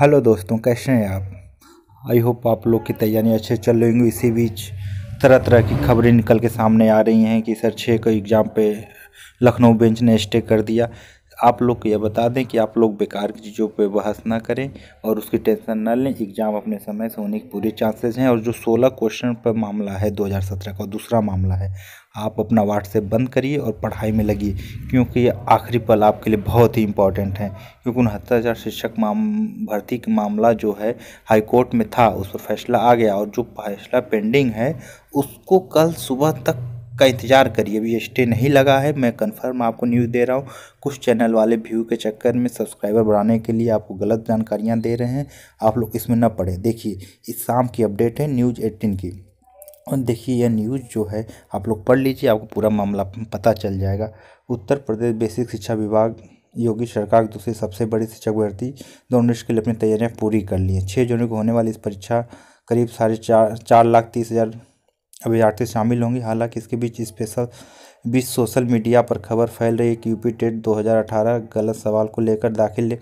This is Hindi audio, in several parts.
हेलो दोस्तों कैसे हैं आप आई होप आप लोग की तैयारी अच्छे चल रही होंगी इसी बीच तरह तरह की खबरें निकल के सामने आ रही हैं कि सर छः को एग्ज़ाम पे लखनऊ बेंच ने स्टे कर दिया आप लोग को यह बता दें कि आप लोग बेकार की चीज़ों पर बहस ना करें और उसकी टेंशन ना लें एग्ज़ाम अपने समय से होने के पूरे चांसेस हैं और जो सोलह क्वेश्चन पर मामला है 2017 का दूसरा मामला है आप अपना व्हाट्सएप बंद करिए और पढ़ाई में लगिए क्योंकि ये आखिरी पल आपके लिए बहुत ही इंपॉर्टेंट है क्योंकि उनहत्तर हज़ार शिक्षक माम भर्ती का मामला जो है हाईकोर्ट में था उस पर फैसला आ गया और जो फैसला पेंडिंग है उसको कल सुबह तक का इंतज़ार करिए अभी स्टे नहीं लगा है मैं कंफर्म आपको न्यूज़ दे रहा हूँ कुछ चैनल वाले व्यू के चक्कर में सब्सक्राइबर बढ़ाने के लिए आपको गलत जानकारियाँ दे रहे हैं आप लोग इसमें न पढ़े देखिए इस शाम की अपडेट है न्यूज़ एटीन की और देखिए यह न्यूज़ जो है आप लोग पढ़ लीजिए आपको पूरा मामला पता चल जाएगा उत्तर प्रदेश बेसिक शिक्षा विभाग योगी सरकार दूसरी सबसे बड़ी शिक्षक भर्ती दोनों के लिए अपनी तैयारियां पूरी कर ली है छः जनवरी को होने वाली इस परीक्षा करीब साढ़े चार चार लाख तीस हज़ार अभ्यर्थी शामिल होंगे हालांकि इसके बीच स्पेशल बीच सोशल मीडिया पर खबर फैल रही है कि यूपी टेट 2018 गलत सवाल को लेकर दाखिल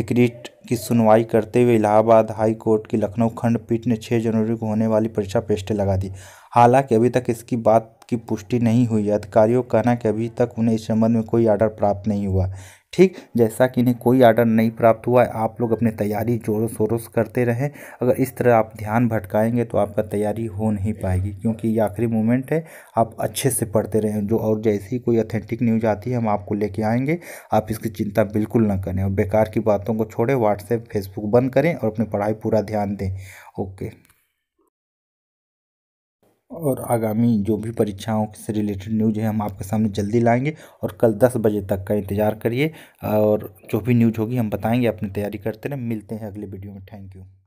एक रीट की सुनवाई करते हुए इलाहाबाद हाई कोर्ट की लखनऊ खंडपीठ ने 6 जनवरी को होने वाली परीक्षा पेस्ट लगा दी हालांकि अभी तक इसकी बात की पुष्टि नहीं हुई अधिकारियों का कहना है कि अभी तक उन्हें इस संबंध में कोई आर्डर प्राप्त नहीं हुआ ठीक जैसा कि इन्हें कोई आर्डर नहीं प्राप्त हुआ है आप लोग अपनी तैयारी जोरों शोरों से करते रहें अगर इस तरह आप ध्यान भटकाएंगे तो आपका तैयारी हो नहीं पाएगी क्योंकि ये आखिरी मोमेंट है आप अच्छे से पढ़ते रहें जो और जैसी कोई अथेंटिक न्यूज आती है हम आपको लेके आएंगे आप इसकी चिंता बिल्कुल ना करें और बेकार की बातों को छोड़ें व्हाट्सएप फेसबुक बंद करें और अपनी पढ़ाई पूरा ध्यान दें ओके और आगामी जो भी परीक्षाओं से रिलेटेड न्यूज है हम आपके सामने जल्दी लाएंगे और कल दस बजे तक का इंतज़ार करिए और जो भी न्यूज होगी हम बताएंगे अपनी तैयारी करते रहें मिलते हैं अगले वीडियो में थैंक यू